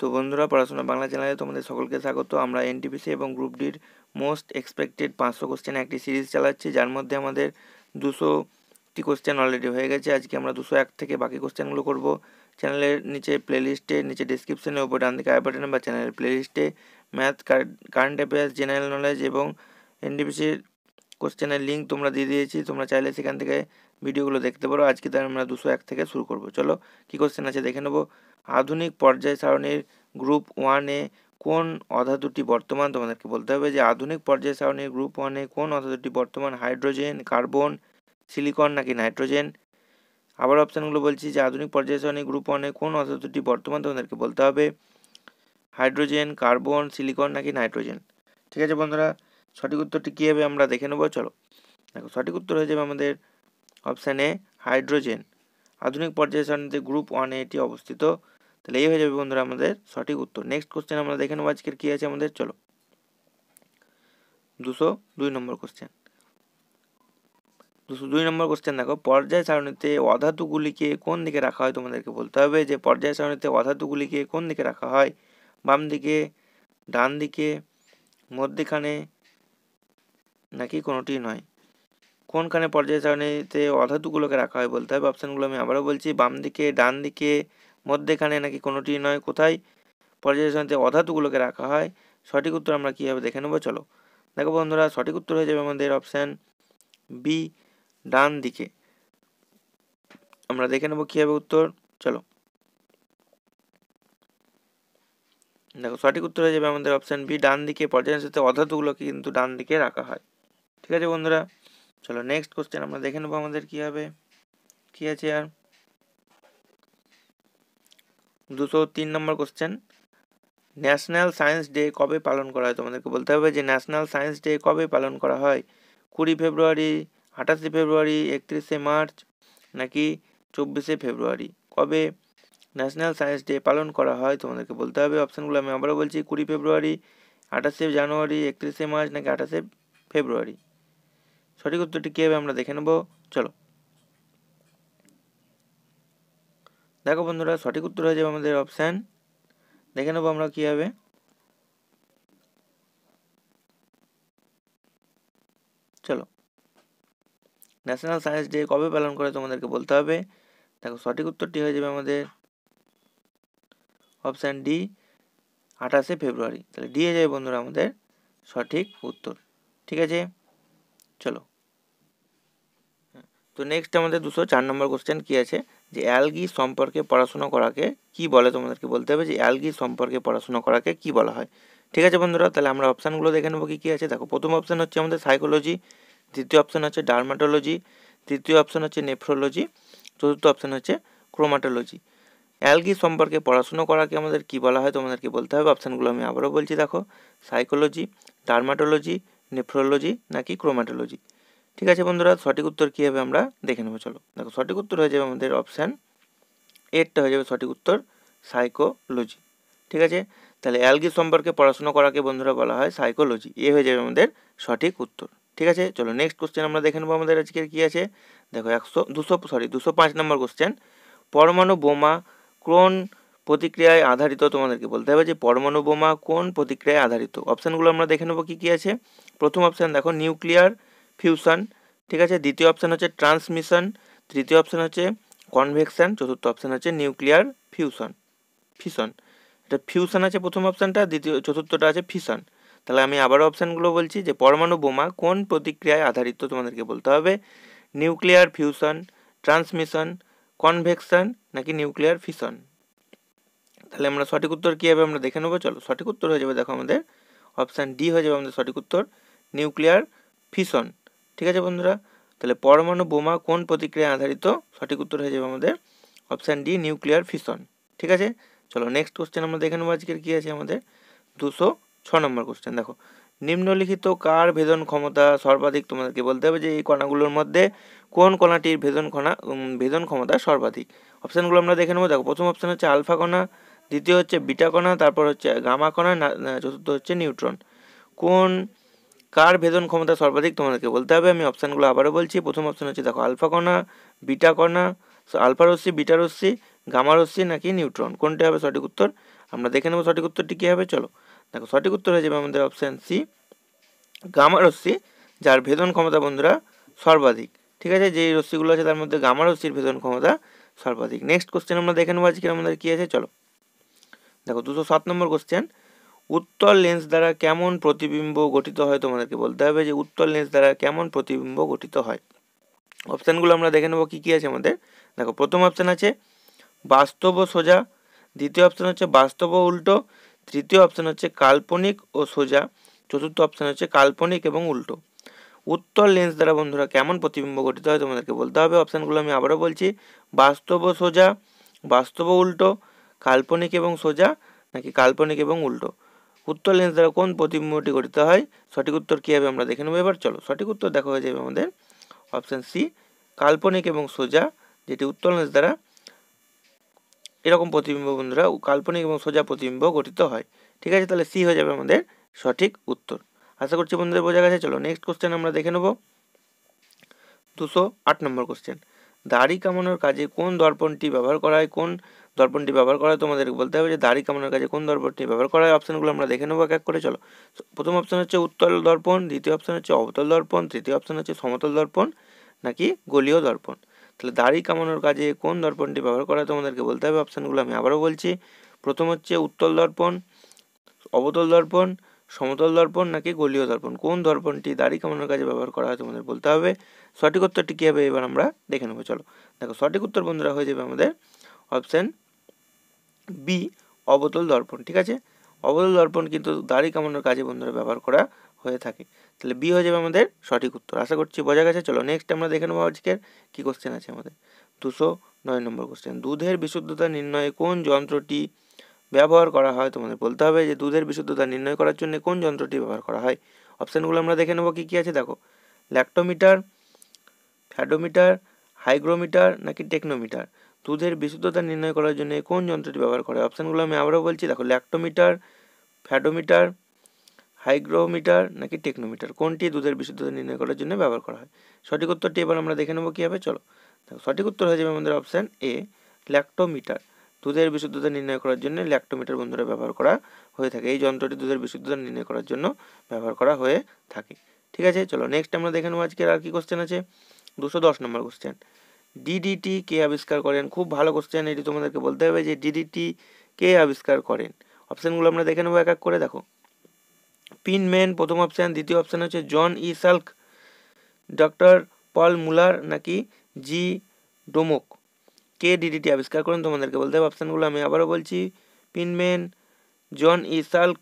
তো বন্ধুরা পড়াশোনা বাংলা চ্যানেলে তোমাদের সকলকে স্বাগত আমরা এনটিপিসি এবং গ্রুপ ডির মোস্ট এক্সপেক্টেড পাঁচশো কোশ্চেন একটি সিরিজ চালাচ্ছি যার মধ্যে আমাদের দুশোটি কোশ্চেন অলরেডি হয়ে গেছে আজকে আমরা দুশো এক থেকে বাকি কোশ্চেনগুলো করব চ্যানেলের নিচে প্লেলিস্টে নিচে ডিসক্রিপশনে উপর ডান দিকে আই বাটনে বা চ্যানেলের প্লেলিস্টে math current affairs general knowledge এবং এনটিপিসির কোশ্চেনের লিঙ্ক তোমরা দিয়ে দিয়েছি তোমরা চাইলে সেখান থেকে ভিডিওগুলো দেখতে পারো আজকে তাহলে আমরা দুশো এক থেকে শুরু করব চলো কী কোশ্চেন আছে দেখে নেবো আধুনিক পর্যায় সারণীর গ্রুপ ওয়ানে কোন অধা দুটি বর্তমান তোমাদেরকে বলতে হবে যে আধুনিক পর্যায় সারণীর গ্রুপ ওয়ানে কোন অধা দুটি বর্তমান হাইড্রোজেন কার্বন সিলিকন নাকি নাইট্রোজেন আবার অপশানগুলো বলছি যে আধুনিক পর্যায় সারণী গ্রুপ ওয়ানে কোন অধা দুটি বর্তমান তোমাদেরকে বলতে হবে হাইড্রোজেন কার্বন সিলিকন নাকি নাইট্রোজেন ঠিক আছে বন্ধুরা সঠিক উত্তরটি কী হবে আমরা দেখে নেবো চলো দেখো সঠিক উত্তর হয়ে যাবে আমাদের অপশানে হাইড্রোজেন আধুনিক পর্যায় সারণীতে গ্রুপ ওয়ানে এটি অবস্থিত তাহলে এই হয়ে যাবে বন্ধুরা আমাদের সঠিক উত্তর নেক্সট কোশ্চেন আমরা দেখে নেবো আজকের কী আছে আমাদের চলো দুশো দুই নম্বর কোশ্চেন দুশো দুই নম্বর কোশ্চেন দেখো পর্যায় সারণীতে অধাতুগুলিকে কোন দিকে রাখা হয় তোমাদেরকে বলতে হবে যে পর্যায় সারণীতে অধাতুগুলিকে কোন দিকে রাখা হয় বাম দিকে ডান দিকে মধ্যেখানে নাকি কোনোটি নয় কোনখানে পর্যায় সারণীতে অধাতুগুলোকে রাখা হয় বলতে হবে অপশানগুলো আমি আবারও বলছি বাম দিকে ডান দিকে মধ্যেখানে নাকি কোনোটি নয় কোথায় পর্যায় সারণীতে অধাতুগুলোকে রাখা হয় সঠিক উত্তর আমরা কীভাবে দেখে নেবো চলো দেখো বন্ধুরা সঠিক উত্তর হয়ে যাবে আমাদের অপশান বি ডান দিকে আমরা দেখে নেবো কীভাবে উত্তর চলো দেখো সঠিক উত্তর হয়ে যাবে আমাদের অপশান বি ডান দিকে পর্যায় সাথে অধাতুগুলোকে কিন্তু ডান দিকে রাখা হয় ঠিক আছে বন্ধুরা চলো নেক্সট কোশ্চেন আমরা দেখে নেবো আমাদের কি হবে কি আছে আর দুশো তিন number question national science day কবে পালন করা হয় তোমাদেরকে বলতে হবে যে ন্যাশনাল সায়েন্স ডে কবে পালন করা হয় কুড়ি ফেব্রুয়ারি আঠাশে ফেব্রুয়ারি একত্রিশে মার্চ নাকি চব্বিশে ফেব্রুয়ারি কবে ন্যাশনাল সায়েন্স ডে পালন করা হয় তোমাদেরকে বলতে হবে অপশানগুলো আমি আবারও বলছি কুড়ি ফেব্রুয়ারি আঠাশে জানুয়ারি একত্রিশে মার্চ নাকি আঠাশে ফেব্রুয়ারি সঠিক উত্তরটি কী হবে আমরা দেখে নেব চলো দেখো বন্ধুরা সঠিক উত্তর হয়ে যাবে আমাদের অপশান দেখে নেবো আমরা কী হবে চলো ন্যাশনাল সায়েন্স ডে কবে পালন করে তোমাদেরকে বলতে হবে দেখো সঠিক উত্তরটি হয়ে যাবে আমাদের অপশান ডি আঠাশে ফেব্রুয়ারি তাহলে ডি হয়ে যাবে বন্ধুরা আমাদের সঠিক উত্তর ঠিক আছে চলো তো নেক্সট আমাদের দুশো চার নম্বর কোশ্চেন কী আছে যে অ্যালগি সম্পর্কে পড়াশুনো করাকে কি বলে তোমাদেরকে বলতে হবে যে অ্যালগি সম্পর্কে পড়াশুনো করাকে কি বলা হয় ঠিক আছে বন্ধুরা তাহলে আমরা অপশানগুলো দেখে নেবো কী কী আছে দেখো প্রথম অপশান হচ্ছে আমাদের সাইকোলজি দ্বিতীয় অপশান হচ্ছে ডার্মাটোলজি তৃতীয় অপশান হচ্ছে নেফ্রোলজি চতুর্থ অপশান হচ্ছে ক্রোমাটোলজি অ্যালগি সম্পর্কে পড়াশুনো করাকে আমাদের কি বলা হয় তোমাদেরকে বলতে হবে অপশানগুলো আমি আবারও বলছি দেখো সাইকোলজি ডার্মাটোলজি নেফ্রোলজি নাকি ক্রোমাটোলজি ঠিক আছে বন্ধুরা সঠিক উত্তর কী হবে আমরা দেখে নেবো চলো দেখো সঠিক উত্তর হয়ে যাবে আমাদের অপশান এরটা হয়ে যাবে সঠিক উত্তর সাইকোলজি ঠিক আছে তাহলে অ্যালগি সম্পর্কে পড়াশোনা করাকে বন্ধুরা বলা হয় সাইকোলজি এ হয়ে যাবে আমাদের সঠিক উত্তর ঠিক আছে চলো নেক্সট কোশ্চেন আমরা দেখে নেবো আমাদের আজকের কী আছে দেখো একশো দুশো সরি দুশো পাঁচ নম্বর কোশ্চেন পরমাণু বোমা কোন প্রতিক্রিয়ায় আধারিত তোমাদেরকে বলতে হবে যে পরমাণু বোমা কোন প্রতিক্রিয়ায় আধারিত অপশানগুলো আমরা দেখে নেবো কী কী আছে প্রথম অপশান দেখো নিউক্লিয়ার ফিউশন ঠিক আছে দ্বিতীয় অপশান হচ্ছে ট্রান্সমিশন তৃতীয় অপশান হচ্ছে কনভেকশন চতুর্থ অপশান হচ্ছে নিউক্লিয়ার ফিউশন ফিশন এটা ফিউশন আছে প্রথম অপশানটা দ্বিতীয় চতুর্থটা আছে ফিশন তাহলে আমি আবারও অপশানগুলো বলছি যে পরমাণু বোমা কোন প্রতিক্রিয়ায় আধারিত তোমাদেরকে বলতে হবে নিউক্লিয়ার ফিউশন ট্রান্সমিশন কনভেকশন নাকি নিউক্লিয়ার ফিশন তাহলে আমরা সঠিক উত্তর কী হবে আমরা দেখে নেবো চলো সঠিক উত্তর হয়ে যাবে দেখো আমাদের অপশান ডি হয়ে যাবে আমাদের সঠিক উত্তর নিউক্লিয়ার ফিশন ঠিক আছে বন্ধুরা তাহলে পরমাণু বোমা কোন প্রতিক্রিয়া আধারিত সঠিক উত্তর হয়ে যাবে আমাদের অপশান ডি নিউক্লিয়ার ফিশন ঠিক আছে চলো নেক্সট কোশ্চেন আমরা দেখে নেবো আজকের কী আছে আমাদের দুশো ছ নম্বর কোশ্চেন দেখো নিম্নলিখিত কার ভেদন ক্ষমতা সর্বাধিক তোমাদেরকে বলতে হবে যে এই কণাগুলোর মধ্যে কোন কণাটির ভেদন কণা ভেদন ক্ষমতা সর্বাধিক অপশানগুলো আমরা দেখে নেবো দেখো প্রথম অপশান হচ্ছে আলফা কণা দ্বিতীয় হচ্ছে বিটা কণা তারপর হচ্ছে গামা কণা চতুর্থ হচ্ছে নিউট্রন কোন কার ভেদন ক্ষমতা সর্বাধিক তোমাদেরকে বলতে হবে আমি অপশানগুলো আবারও বলছি প্রথম অপশান হচ্ছে দেখো আলফা কণা বিটা কণা আলফা রশ্মি বিটা রশ্মি গামা রশ্মি নাকি নিউট্রন কোনটা হবে সঠিক উত্তর আমরা দেখে নেবো সঠিক উত্তরটি কী হবে চলো দেখো সঠিক উত্তর হয়ে যাবে আমাদের অপশান সি গামা রশ্মি যার ভেদন ক্ষমতা বন্ধুরা সর্বাধিক ঠিক আছে যে রশ্মিগুলো আছে তার মধ্যে গামা রশ্মির ভেদন ক্ষমতা সর্বাধিক নেক্সট কোশ্চেন আমরা দেখে নেবো আজকে আমাদের কী আছে চলো দেখো দুশো সাত নম্বর কোশ্চেন উত্তল লেন্স দ্বারা কেমন প্রতিবিম্ব গঠিত হয় তোমাদেরকে বলতে হবে যে উত্তল লেন্স দ্বারা কেমন প্রতিবিম্ব গঠিত হয় অপশানগুলো আমরা দেখে নেবো কী কী আছে আমাদের দেখো প্রথম অপশান আছে বাস্তব সোজা দ্বিতীয় অপশান হচ্ছে বাস্তব উল্টো তৃতীয় অপশান হচ্ছে কাল্পনিক ও সোজা চতুর্থ অপশান হচ্ছে কাল্পনিক এবং উল্টো উত্তর লেন্স দ্বারা বন্ধুরা কেমন প্রতিবিম্ব গঠিত হয় তোমাদেরকে বলতে হবে অপশানগুলো আমি আবারও বলছি বাস্তব সোজা বাস্তব উল্টো কাল্পনিক এবং সোজা নাকি কাল্পনিক এবং উল্টো উত্তর লেন্স দ্বারা কোন প্রতিবিম্বটি গঠিত হয় সঠিক উত্তর কী হবে আমরা দেখে নেবো এবার চলো সঠিক উত্তর দেখা হয়ে যাবে আমাদের অপশান সি কাল্পনিক এবং সোজা যেটি উত্তর লেন্স দ্বারা এরকম প্রতিবিম্ব বন্ধুরা কাল্পনিক এবং সোজা প্রতিবিম্ব গঠিত হয় ঠিক আছে তাহলে সি হয়ে যাবে আমাদের সঠিক উত্তর আশা করছি বন্ধুদের বোঝা গেছে চলো নেক্সট কোশ্চেন আমরা দেখে নেব দুশো আট নম্বর কোশ্চেন দাড়ি কামানোর কাজে কোন দর্পণটি ব্যবহার করা হয় কোন দর্পণটি ব্যবহার করা তোমাদেরকে বলতে হবে যে দাড়ি কামানোর কাজে কোন দর্পণটি ব্যবহার করা হয় অপশানগুলো আমরা দেখে নেবো এক এক করে চলো প্রথম অপশান হচ্ছে উত্তল দর্পণ দ্বিতীয় অপশান হচ্ছে অবতল দর্পণ তৃতীয় অপশান হচ্ছে সমতল দর্পণ নাকি গলীয় দর্পণ তাহলে দাড়ি কামানোর কাজে কোন দর্পণটি ব্যবহার করা তোমাদেরকে বলতে হবে অপশানগুলো আমি আবারও বলছি প্রথম হচ্ছে উত্তল দর্পণ অবতল দর্পণ সমতল দর্পণ নাকি গলীয় দর্পণ কোন দর্পণটি দাড়ি কামানোর কাজে ব্যবহার করা হয় তোমাদের বলতে হবে সঠিক উত্তরটি কী হবে এবার আমরা দেখে নেবো চলো দেখো সঠিক উত্তর বন্ধুরা হয়ে যাবে আমাদের অপশান বি অবতল দর্পণ ঠিক আছে অবতল দর্পণ কিন্তু দাড়ি কামানোর কাজে বন্ধুরা ব্যবহার করা হয়ে থাকে তাহলে বি হয়ে যাবে আমাদের সঠিক উত্তর আশা করছি বোঝা গেছে চলো নেক্সট আমরা দেখে নেবো আজকের কী কোশ্চেন আছে আমাদের দুশো নয় নম্বর কোশ্চেন দুধের বিশুদ্ধতা নির্ণয়ে কোন যন্ত্রটি ব্যবহার করা হয় তোমাদের বলতে হবে যে দুধের বিশুদ্ধতা নির্ণয় করার জন্য কোন যন্ত্রটি ব্যবহার করা হয় অপশানগুলো আমরা দেখে নেবো কী কী আছে দেখো ল্যাক্টোমিটার ফ্যাডোমিটার হাইগ্রোমিটার নাকি টেকনোমিটার দুধের বিশুদ্ধতা নির্ণয় করার জন্য কোন যন্ত্রটি ব্যবহার করে অপশানগুলো আমি আবারও বলছি দেখো ল্যাক্টোমিটার ফ্যাডোমিটার হাইগ্রোমিটার নাকি টেকনোমিটার কোনটি দুধের বিশুদ্ধতা নির্ণয় করার জন্য ব্যবহার করা হয় সঠিক উত্তরটি এবার আমরা দেখে নেবো কীভাবে চলো দেখো সঠিক উত্তর হয়ে যাবে আমাদের অপশান এ ল্যাক্টোমিটার দুধের বিশুদ্ধতা নির্ণয় করার জন্য ল্যাক্টোমিটার বন্ধুরা ব্যবহার করা হয়ে থাকে এই যন্ত্রটি দুধের বিশুদ্ধতা নির্ণয় করার জন্য ব্যবহার করা হয়ে থাকে ঠিক আছে চলো নেক্সট আমরা দেখে নেবো আজকের আর কি কোশ্চেন আছে দুশো দশ নম্বর কোশ্চেন ডিডিটি কে আবিষ্কার করেন খুব ভালো কোশ্চেন এটি তোমাদেরকে বলতে হবে যে ডিডিটি কে আবিষ্কার করেন অপশানগুলো আমরা দেখে নেবো এক এক করে দেখো পিনম্যান প্রথম অপশান দ্বিতীয় অপশান হচ্ছে জন ই সাল্ক ডক্টর পল মুলার নাকি জি ডোমোক কে ডিডিটি আবিষ্কার করেন তোমাদেরকে বলতে হবে অপশানগুলো আমি আবারও বলছি পিনম্যান জন ই সাল্ক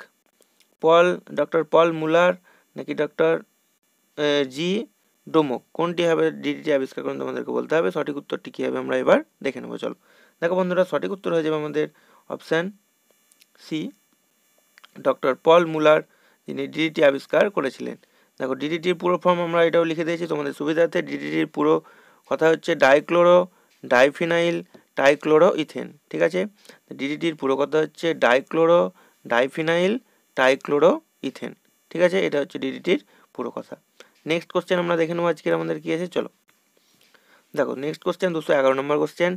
পল ডক্টর পল মুলার নাকি ডক্টর জি ডোমক কোনটি হবে ডিডিটি আবিষ্কার করেন তোমাদেরকে বলতে হবে সঠিক উত্তরটি কী হবে আমরা এবার দেখে নেবো চলো দেখো বন্ধুরা সঠিক উত্তর হয়ে যাবে আমাদের option C doctor Paul Muller যিনি ডিডিটি আবিষ্কার করেছিলেন দেখো ডিডিটির পুরো ফর্ম আমরা এটাও লিখে দিয়েছি তোমাদের সুবিধার্থে ডিডিটির পুরো কথা হচ্ছে ডাইক্লোরো ডাইফিনাইল টাইক্লোরো ইথেন ঠিক আছে ডিডিটির পুরো কথা হচ্ছে ডাইক্লোরো ডাইফিনাইল টাইক্লোরো ইথেন ঠিক আছে এটা হচ্ছে ডিডিটির পুরো কথা নেক্সট কোশ্চেন আমরা দেখে নেবো আজকের আমাদের কী আছে চলো দেখো নেক্সট কোশ্চেন দুশো এগারো নম্বর কোশ্চেন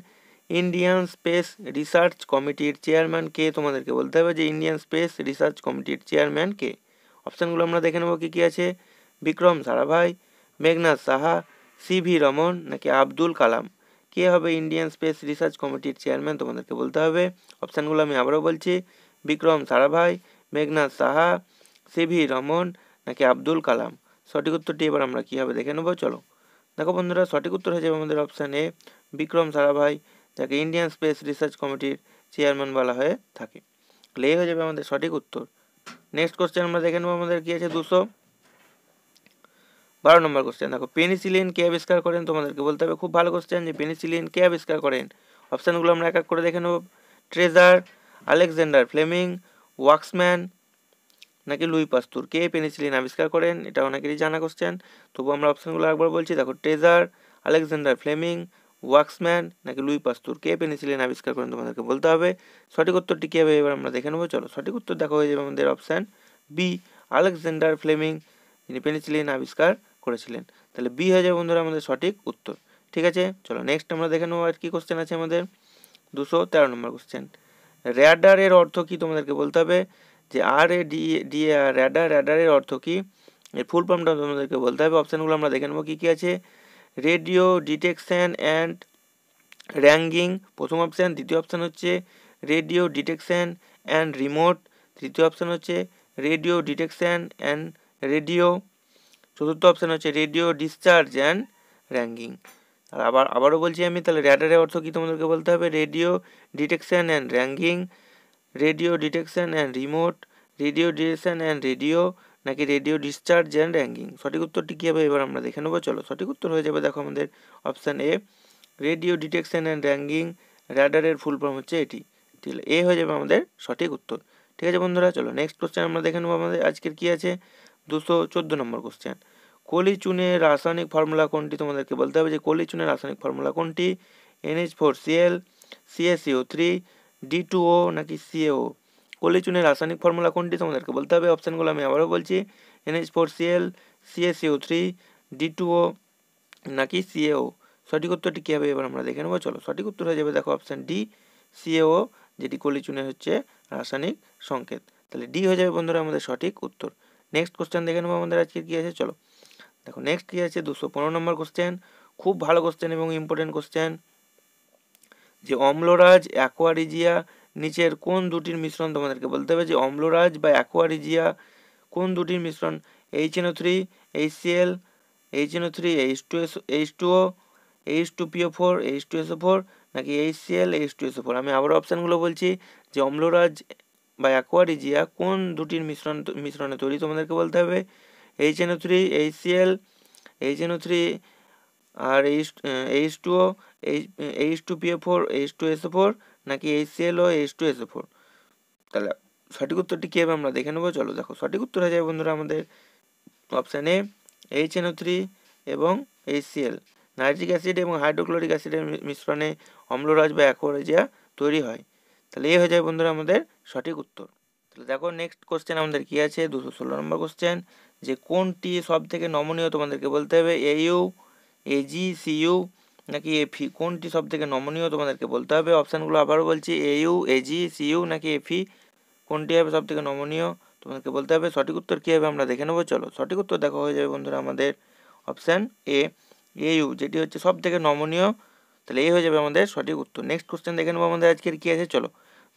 ইন্ডিয়ান স্পেস রিসার্চ কমিটির চেয়ারম্যান কে তোমাদেরকে বলতে হবে যে ইন্ডিয়ান স্পেস রিসার্চ কমিটির চেয়ারম্যান কে অপশানগুলো আমরা দেখে নেবো কী কী আছে বিক্রম সারাভাই মেঘনাথ সাহা সি ভি রমন নাকি আব্দুল কালাম কে হবে ইন্ডিয়ান স্পেস রিসার্চ কমিটির চেয়ারম্যান তোমাদেরকে বলতে হবে অপশানগুলো আমি আবারও বলছি বিক্রম সারাভাই মেঘনাথ সাহা সি ভি রমন নাকি আব্দুল কালাম সঠিক উত্তরটি এবার আমরা কীভাবে দেখে নেবো চলো দেখো বন্ধুরা সঠিক উত্তর হয়ে যাবে আমাদের অপশান এ বিক্রম সারাভাই যাকে ইন্ডিয়ান স্পেস রিসার্চ কমিটির চেয়ারম্যান বলা হয়ে থাকে লে হয়ে যাবে আমাদের সঠিক উত্তর নেক্সট কোশ্চেন আমরা দেখে নেবো আমাদের কী আছে দুশো বারো নম্বর কোশ্চেন দেখো পেনিসিলিন কে আবিষ্কার করেন তোমাদেরকে বলতে হবে খুব ভালো কোশ্চেন যে পেনিসিলিন কে আবিষ্কার করেন অপশানগুলো আমরা এক এক করে দেখে নেব ট্রেজার আলেকজান্ডার ফ্লেমিং ওয়াক্সম্যান নাকি লুই পাস্তুর কে পেনিসিলিন আবিষ্কার করেন এটা অনেকেরই জানা কোশ্চেন তবু আমরা অপশানগুলো একবার বলছি দেখো ট্রেজার আলেকজান্ডার ফ্লেমিং ওয়াক্সম্যান নাকি লুই পাস্তুর কে পেনিসিলিন আবিষ্কার করেন তোমাদেরকে বলতে হবে সঠিক উত্তরটি কী হবে এবার আমরা দেখে নেবো চলো সঠিক উত্তর দেখা হয়ে যাবে আমাদের অপশান বি আলেকজান্ডার ফ্লেমিং যিনি পেনিসিলিন আবিষ্কার করেছিলেন তাহলে বি হয়ে যাবে বন্ধুরা আমাদের সঠিক উত্তর ঠিক আছে চলো নেক্সট আমরা দেখে নেবো আর কি কোশ্চেন আছে আমাদের দুশো তেরো নম্বর কোশ্চেন র্যাডার এর অর্থ কী তোমাদেরকে বলতে হবে যে R A D D R radar র্যাডারের অর্থ কী এর ফুল ফর্মটা তোমাদেরকে বলতে হবে অপশানগুলো আমরা দেখে নেবো কী কী আছে রেডিও ডিটেকশান অ্যান্ড র্যাঙ্গিং প্রথম অপশান দ্বিতীয় অপশান হচ্ছে রেডিও ডিটেকশান অ্যান্ড রিমোট তৃতীয় অপশান হচ্ছে রেডিও ডিটেকশান অ্যান্ড রেডিও চতুর্থ অপশান হচ্ছে রেডিও ডিসচার্জ অ্যান্ড র্যাঙ্গিং আর আবার আবারও বলছি আমি তাহলে র্যাডারের অর্থ কী তোমাদেরকে বলতে হবে radio detection and ranging radio detection and remote radio detection and radio নাকি রেডিও ডিসচার্জ অ্যান্ড র্যাঙ্কিং সঠিক উত্তরটি কী হবে এবার আমরা দেখে নেবো চলো সঠিক উত্তর হয়ে যাবে দেখো আমাদের option A radio detection and ranking র্যাডারের ফুল ফর্ম হচ্ছে এটি ঠিক এ হয়ে যাবে আমাদের সঠিক উত্তর ঠিক আছে বন্ধুরা চলো নেক্সট কোশ্চেন আমরা দেখে নেবো আমাদের আজকের কী আছে দুশো চোদ্দো নম্বর কোশ্চেন কলি চুনের রাসায়নিক ফর্মুলা কোনটি তোমাদেরকে বলতে হবে যে কলি চুনের রাসায়নিক ফর্মুলা কোনটি NH four CL CACO three D two O নাকি সিএও কলিচুনের রাসায়নিক ফর্মুলা কোনটি তোমাদেরকে বলতে হবে অপশানগুলো আমি আবারও বলছি NH four CL CACO three D two O নাকি সিএও সঠিক উত্তরটি কী হবে এবার আমরা দেখে নেবো চলো সঠিক উত্তর হয়ে যাবে দেখো অপশান ডি সিএও যেটি কলিচুনের হচ্ছে রাসায়নিক সংকেত তাহলে ডি হয়ে যাবে বন্ধুরা আমাদের সঠিক উত্তর নেক্সট কোশ্চেন দেখে নেবো আমাদের আজকে কী আছে চলো দেখো নেক্সট কী আছে দুশো পনেরো নম্বর কোশ্চেন খুব ভালো কোশ্চেন এবং ইম্পর্টেন্ট কোশ্চেন যে অম্লরাজ অ্যাকোয়ারিজিয়া নিচের কোন দুটির মিশ্রণ তোমাদেরকে বলতে হবে যে অম্লরাজ বা অ্যাকোয়ারিজিয়া কোন দুটির মিশ্রণ H NO three H C L H NO three H two S H two O H two PO four H two SO four নাকি H C L H two SO four আমি আবারও অপশানগুলো বলছি যে অম্লরাজ বা অ্যাকোয়ারিজিয়া কোন দুটির মিশ্রণ মিশ্রণে তৈরি তোমাদেরকে বলতে হবে H NO three H C L H NO three আর H H two O H two PA four H two SO four নাকি H L O H two SO four তাহলে সঠিক উত্তরটি কী হবে আমরা দেখে নেবো চলো দেখো সঠিক উত্তর হয়ে যাবে বন্ধুরা আমাদের option A H NO three এবং এইচ এল নাইট্রিক অ্যাসিড এবং হাইড্রোক্লোরিক অ্যাসিডের মিশ্রণে অম্লরাজ বা অ্যাকোরেজিয়া তৈরি হয় তাহলে এই হয়ে যায় বন্ধুরা আমাদের সঠিক উত্তর তাহলে দেখো নেক্সট কোশ্চেন আমাদের কী আছে দুশো ষোলো নম্বর কোশ্চেন যে কোনটি সব থেকে নমনীয় তোমাদেরকে বলতে হবে এইউ এজি সিইউ নাকি এফি e, কোনটি সব থেকে নমনীয় তোমাদেরকে বলতে হবে অপশানগুলো আবারও বলছি এইউ এজি সিইউ নাকি এফি e, কোনটি হবে সব থেকে নমনীয় তোমাদেরকে বলতে হবে সঠিক উত্তর কী হবে আমরা দেখে নেবো চলো সঠিক উত্তর দেখা হয়ে যাবে বন্ধুরা আমাদের অপশান এ এইউ যেটি হচ্ছে সব থেকে নমনীয় তাহলে এই হয়ে যাবে আমাদের সঠিক উত্তর নেক্সট কোশ্চেন দেখে নেবো আমাদের আজকের কী আছে চলো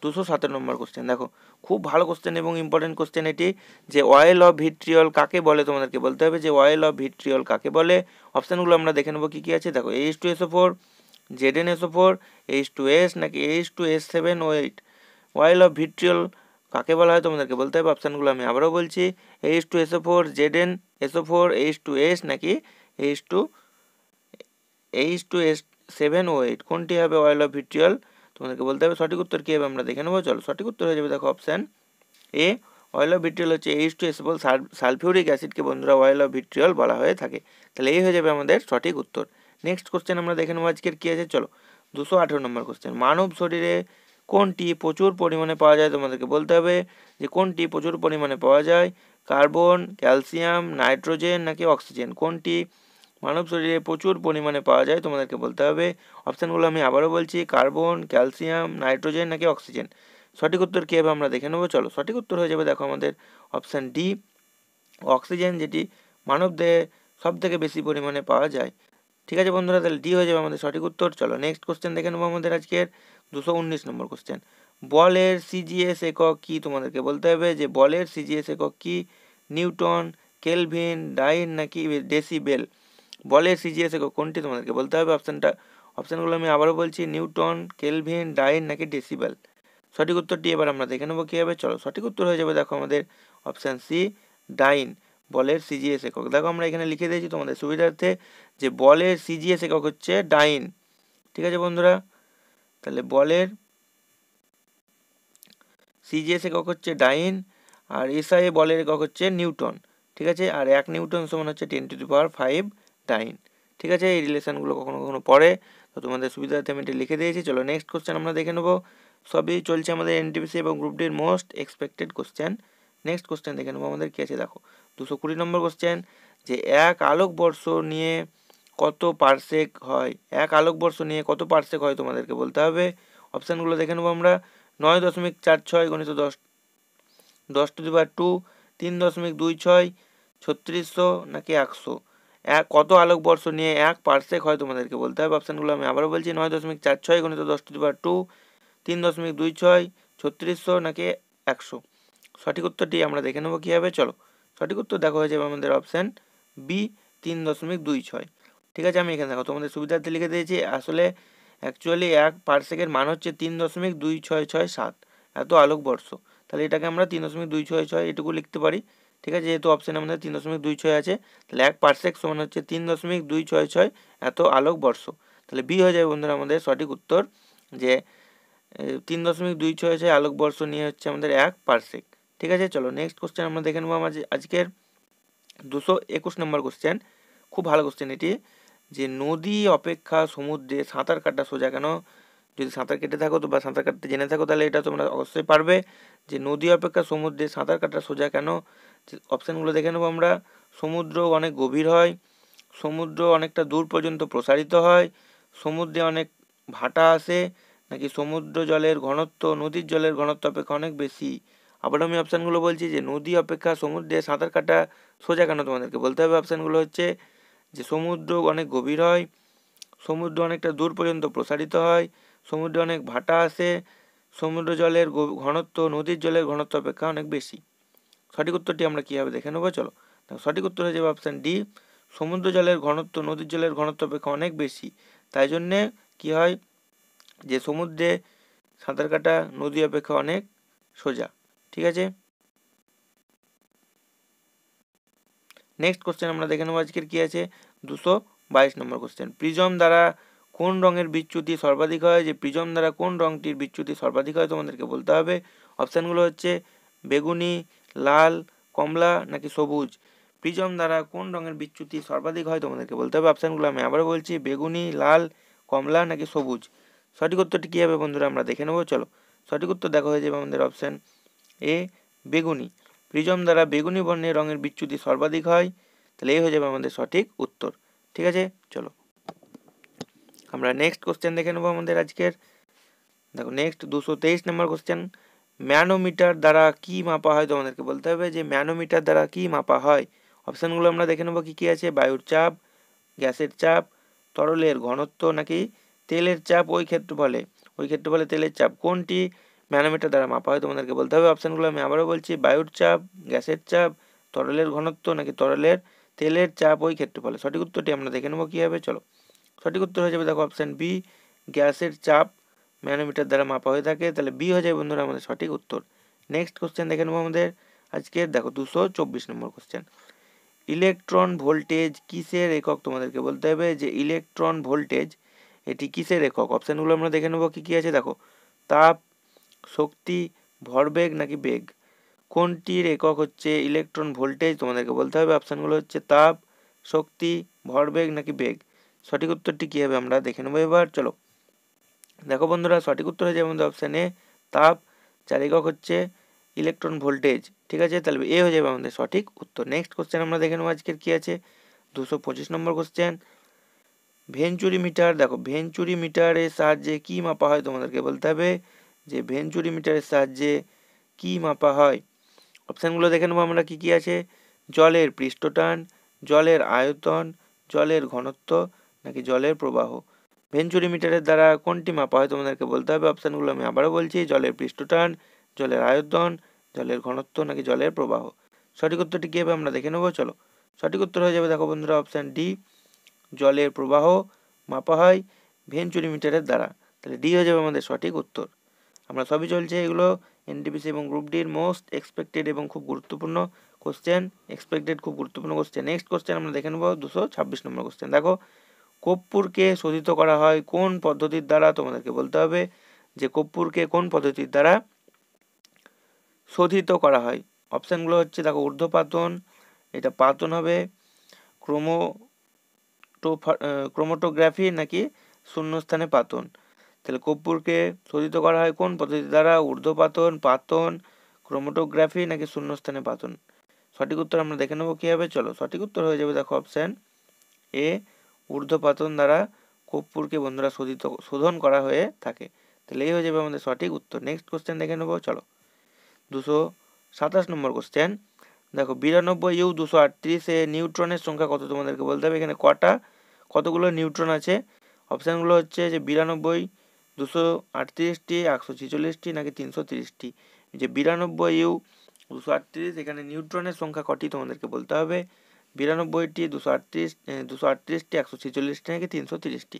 দুশো সতেরো নম্বর কোশ্চেন দেখো খুব ভালো কোশ্চেন এবং ইম্পর্টেন্ট কোশ্চেন এটি যে অয়েল অফ ভিট্রিয়ল কাকে বলে তোমাদেরকে বলতে হবে যে অয়েল অফ ভিট্রিয়ল কাকে বলে অপশানগুলো আমরা দেখে নেবো কী কী আছে দেখো H two SO four Z N SO four H two S নাকি H two S seven O eight oil of vitriol কাকে বলা হয় তোমাদেরকে বলতে হবে অপশানগুলো আমি আবারও বলছি H two SO four Z N SO four H two S নাকি H two H two S seven O eight কোনটি হবে অয়েল অফ ভিট্রিয়াল তোমাদেরকে বলতে হবে সঠিক উত্তর কী হবে আমরা দেখে নেবো চলো সঠিক উত্তর হয়ে যাবে দেখো option A oil of vitriol হচ্ছে এইচ টু এসবল সালফিউরিক অ্যাসিডকে বন্ধুরা অয়েল অফ ভিট্রিয়াল বলা হয়ে থাকে তাহলে এই হয়ে যাবে আমাদের সঠিক উত্তর নেক্সট কোশ্চেন আমরা দেখে নেবো আজকের কী আছে চলো দুশো আঠেরো নম্বর কোশ্চেন মানব শরীরে কোনটি প্রচুর পরিমাণে পাওয়া যায় তোমাদেরকে বলতে হবে যে কোনটি প্রচুর পরিমাণে পাওয়া যায় কার্বন ক্যালসিয়াম নাইট্রোজেন নাকি অক্সিজেন কোনটি মানব শরীরে প্রচুর পরিমাণে পাওয়া যায় তোমাদেরকে বলতে হবে অপশানগুলো আমি আবারও বলছি কার্বন ক্যালসিয়াম নাইট্রোজেন নাকি অক্সিজেন সঠিক উত্তর কী হবে আমরা দেখে নেবো চলো সঠিক উত্তর হয়ে যাবে দেখো আমাদের অপশান ডি অক্সিজেন যেটি মানব দেহে সব থেকে বেশি পরিমাণে পাওয়া যায় ঠিক আছে বন্ধুরা তাহলে ডি হয়ে যাবে আমাদের সঠিক উত্তর চলো নেক্সট কোশ্চেন দেখে নেবো আমাদের আজকের দুশো উনিশ নম্বর কোশ্চেন বলের সিজিএস একক কী তোমাদেরকে বলতে হবে যে বলের সিজিএস একক কী নিউটন কেলভিন ডাইন নাকি ডেসিবেল বলে সিজিএসে কোনটি তোমাদেরকে বলতে হবে অপশানটা অপশানগুলো আমি আবারও বলছি নিউটন কেলভিন ডাইন নাকি ডেসিবেল সঠিক উত্তরটি এবার আমরা দেখে নেবো কী হবে চলো সঠিক উত্তর হয়ে যাবে দেখো আমাদের অপশান সি ডাইন বলের সিজিএস একক দেখো আমরা এখানে লিখে দিয়েছি তোমাদের সুবিধার্থে যে বলের সিজিএস একক হচ্ছে ডাইন ঠিক আছে বন্ধুরা তাহলে বলের সিজিএস একক হচ্ছে ডাইন আর এসআই বলের একক হচ্ছে নিউটন ঠিক আছে আর এক নিউটন সমান হচ্ছে ten to the power five dyne ঠিক আছে এই রিলেশনগুলো কখনো কখনো পড়ে তো তোমাদের সুবিধার্থে আমি এটা লিখে দিয়েছি চলো নেক্সট কোশ্চেন আমরা দেখে নেবো সবই চলছে আমাদের এনটিপিসি এবং গ্রুপ ডির most expected question next question দেখে নেবো আমাদের কী আছে দেখো দুশো কুড়ি নম্বর কোশ্চেন যে এক আলোকবর্ষ নিয়ে কত পার্সেক হয় এক আলোকবর্ষ নিয়ে কত পার্সেক হয় তোমাদেরকে বলতে হবে অপশানগুলো দেখে নেবো আমরা নয় দশমিক চার ছয় গণিত দশ দশ টু দি টু তিন দশমিক দুই ছয় ছত্রিশশো নাকি একশো এক কত আলোকবর্ষ নিয়ে এক পার্সেক হয় তোমাদেরকে বলতে হবে অপশানগুলো আমি আবারও বলছি নয় দশমিক চার ছয় গণিত দশ টু পার টু তিন দশমিক দুই ছয় ছত্রিশশো নাকি একশো সঠিক উত্তরটি আমরা দেখে নেবো কীভাবে চলো সঠিক উত্তর দেখা হয়ে যাবে আমাদের অপশান বি তিন দশমিক দুই ছয় ঠিক আছে আমি এখানে দেখো তোমাদের সুবিধার্থে লিখে দিয়েছি আসলে অ্যাকচুয়ালি এক পার্সেকের মান হচ্ছে তিন দশমিক দুই ছয় ছয় সাত এত আলোকবর্ষ তাহলে এটাকে আমরা তিন দশমিক দুই ছয় ছয় এটুকু লিখতে পারি ঠিক আছে যেহেতু অপশানে আমাদের তিন দশমিক দুই ছয় আছে তাহলে এক পার্সেক সমান হচ্ছে তিন দশমিক দুই ছয় ছয় এত আলোক বর্ষ তাহলে বি হয়ে যাবে বন্ধুরা আমাদের সঠিক উত্তর যে তিন দশমিক দুই ছয় ছয় আলোকবর্ষ নিয়ে হচ্ছে আমাদের এক পার্সেক ঠিক আছে চলো নেক্সট কোশ্চেন আমরা দেখে নেবো আমার আজকের দুশো একুশ নম্বর কোশ্চেন খুব ভালো কোশ্চেন এটি যে নদী অপেক্ষা সমুদ্রে সাঁতার কাটা সোজা কেন যদি সাঁতার কেটে থাকো তো বা সাঁতার কাটতে জেনে থাকো তাহলে এটা তোমরা অবশ্যই পারবে যে নদী অপেক্ষা সমুদ্রে সাঁতার কাটা সোজা কেন অপশানগুলো দেখে নেবো আমরা সমুদ্র অনেক গভীর হয় সমুদ্র অনেকটা দূর পর্যন্ত প্রসারিত হয় সমুদ্রে অনেক ভাটা আসে নাকি সমুদ্র জলের ঘনত্ব নদীর জলের ঘনত্ব অপেক্ষা অনেক বেশি আবার আমি অপশানগুলো বলছি যে নদী অপেক্ষা সমুদ্রে সাঁতার কাটা সোজা কেন তোমাদেরকে বলতে হবে অপশানগুলো হচ্ছে যে সমুদ্র অনেক গভীর হয় সমুদ্র অনেকটা দূর পর্যন্ত প্রসারিত হয় সমুদ্রে অনেক ভাটা আসে সমুদ্র জলের ঘনত্ব নদীর জলের ঘনত্ব অপেক্ষা অনেক বেশি সঠিক উত্তরটি আমরা কীভাবে দেখে নেবো চলো সঠিক উত্তর হয়ে যাবে অপশান ডি সমুদ্র জলের ঘনত্ব নদীর জলের ঘনত্ব অপেক্ষা অনেক বেশি তাই জন্যে কি হয় যে সমুদ্রে সাঁতার কাটা নদী অপেক্ষা অনেক সোজা ঠিক আছে নেক্সট কোশ্চেন আমরা দেখে নেবো আজকের কী আছে দুশো বাইশ নম্বর কোশ্চেন প্রিজম দ্বারা কোন রঙের বিচ্যুতি সর্বাধিক হয় যে প্রিজম দ্বারা কোন রঙটির বিচ্যুতি সর্বাধিক হয় তোমাদেরকে বলতে হবে অপশানগুলো হচ্ছে বেগুনি লাল কমলা নাকি সবুজ প্রিজম দ্বারা কোন রঙের বিচ্যুতি সর্বাধিক হয় তোমাদেরকে বলতে হবে অপশানগুলো আমি আবার বলছি বেগুনি লাল কমলা নাকি সবুজ সঠিক উত্তরটি কী হবে বন্ধুরা আমরা দেখে নেবো চলো সঠিক উত্তর দেখা হয়ে যাবে আমাদের অপশান এ বেগুনি প্রিজম দ্বারা বেগুনি বর্ণের রঙের বিচ্যুতি সর্বাধিক হয় তাহলে এই হয়ে যাবে আমাদের সঠিক উত্তর ঠিক আছে চলো আমরা নেক্সট কোশ্চেন দেখে নেবো আমাদের আজকের দেখো নেক্সট দুশো তেইশ নম্বর কোশ্চেন ম্যানোমিটার দ্বারা কি মাপা হয় তোমাদেরকে বলতে হবে যে ম্যানোমিটার দ্বারা কি মাপা হয় অপশানগুলো আমরা দেখে নেবো কী কী আছে বায়ুর চাপ গ্যাসের চাপ তরলের ঘনত্ব নাকি তেলের চাপ ওই ক্ষেত্রে বলে ওই ক্ষেত্রে বলে তেলের চাপ কোনটি ম্যানোমিটার দ্বারা মাপা হয় তোমাদেরকে বলতে হবে অপশানগুলো আমি আবারও বলছি বায়ুর চাপ গ্যাসের চাপ তরলের ঘনত্ব নাকি তরলের তেলের চাপ ওই ক্ষেত্রে বলে সঠিক উত্তরটি আমরা দেখে নেবো কী হবে চলো সঠিক উত্তর হয়ে যাবে দেখো অপশান বি গ্যাসের চাপ ম্যানোমিটার দ্বারা মাপা হয়ে থাকে তাহলে বি হয়ে যায় বন্ধুরা আমাদের সঠিক উত্তর নেক্সট কোশ্চেন দেখে নেবো আমাদের আজকের দেখো দুশো চব্বিশ নম্বর কোশ্চেন ইলেকট্রন ভোল্টেজ কিসের একক তোমাদেরকে বলতে হবে যে ইলেকট্রন ভোল্টেজ এটি কিসের একক অপশানগুলো আমরা দেখে নেবো কী কী আছে দেখো তাপ শক্তি ভরবেগ নাকি বেগ কোনটির একক হচ্ছে ইলেকট্রন ভোল্টেজ তোমাদেরকে বলতে হবে অপশানগুলো হচ্ছে তাপ শক্তি ভরবেগ নাকি বেগ সঠিক উত্তরটি কী হবে আমরা দেখে নেবো এবার চলো দেখো বন্ধুরা সঠিক উত্তর হয়ে যাবে আমাদের অপশানে তাপ চারিগক হচ্ছে ইলেকট্রন ভোল্টেজ ঠিক আছে তাহলে এ হয়ে যাবে আমাদের সঠিক উত্তর নেক্সট কোশ্চেন আমরা দেখে নেব আজকের কী আছে দুশো পঁচিশ নম্বর কোশ্চেন ভেঞ্চুরি মিটার দেখো ভেঞ্চুরি মিটারের সাহায্যে কী মাপা হয় তোমাদেরকে বলতে হবে যে ভেঞ্চুরি মিটারের সাহায্যে কী মাপা হয় অপশানগুলো দেখে নেবো আমরা কী কী আছে জলের পৃষ্ঠটান জলের আয়তন জলের ঘনত্ব নাকি জলের প্রবাহ মিটারের দ্বারা কোনটি মাপা হয় তোমাদেরকে বলতে হবে অপশানগুলো আমি আবারও বলছি জলের পৃষ্ঠটান জলের আয়তন জলের ঘনত্ব নাকি জলের প্রবাহ সঠিক উত্তরটি কী হবে আমরা দেখে নেবো চলো সঠিক উত্তর হয়ে যাবে দেখো বন্ধুরা অপশান ডি জলের প্রবাহ মাপা হয় মিটারের দ্বারা তাহলে ডি হয়ে যাবে আমাদের সঠিক উত্তর আমরা সবই চলছে এগুলো ডিপিসি এবং গ্রুপ ডির মোস্ট এক্সপেক্টেড এবং খুব গুরুত্বপূর্ণ কোশ্চেন এক্সপেক্টেড খুব গুরুত্বপূর্ণ কোশ্চেন নেক্সট কোশ্চেন আমরা দেখে নেবো দুশো ছাব্বিশ নম্বর কোশ্চেন দেখো কর্পূরকে শোধিত করা হয় কোন পদ্ধতির দ্বারা তোমাদেরকে বলতে হবে যে কর্পূরকে কোন পদ্ধতির দ্বারা শোধিত করা হয় অপশানগুলো হচ্ছে দেখো ঊর্ধ্বপাতন এটা পাতন হবে ক্রোমোটোফা ক্রোমোটোগ্রাফি নাকি শূন্যস্থানে পাতন তাহলে কর্পূরকে শোধিত করা হয় কোন পদ্ধতির দ্বারা ঊর্ধ্বপাতন পাতন ক্রোমোটোগ্রাফি নাকি শূন্যস্থানে পাতন সঠিক উত্তর আমরা দেখে নেবো কী হবে চলো সঠিক উত্তর হয়ে যাবে দেখো অপশান এ ঊর্ধ্বপাতন দ্বারা কর্পূরকে বন্ধুরা শোধিত শোধন করা হয়ে থাকে তাহলে এই হয়ে যাবে আমাদের সঠিক উত্তর নেক্সট কোশ্চেন দেখে নেবো চলো দুশো সাতাশ নম্বর কোশ্চেন দেখো বিরানব্বই ইউ দুশো আটত্রিশে নিউট্রনের সংখ্যা কত তোমাদেরকে বলতে হবে এখানে কটা কতগুলো নিউট্রন আছে অপশানগুলো হচ্ছে যে বিরানব্বই দুশো আটত্রিশটি একশো ছেচল্লিশটি নাকি তিনশো তিরিশটি যে বিরানব্বই ইউ দুশো আটত্রিশ এখানে নিউট্রনের সংখ্যা কটি তোমাদেরকে বলতে হবে বিরানব্বইটি দুশো আটত্রিশ দুশো আটত্রিশটি একশো ছেচল্লিশটি নাকি তিনশো তিরিশটি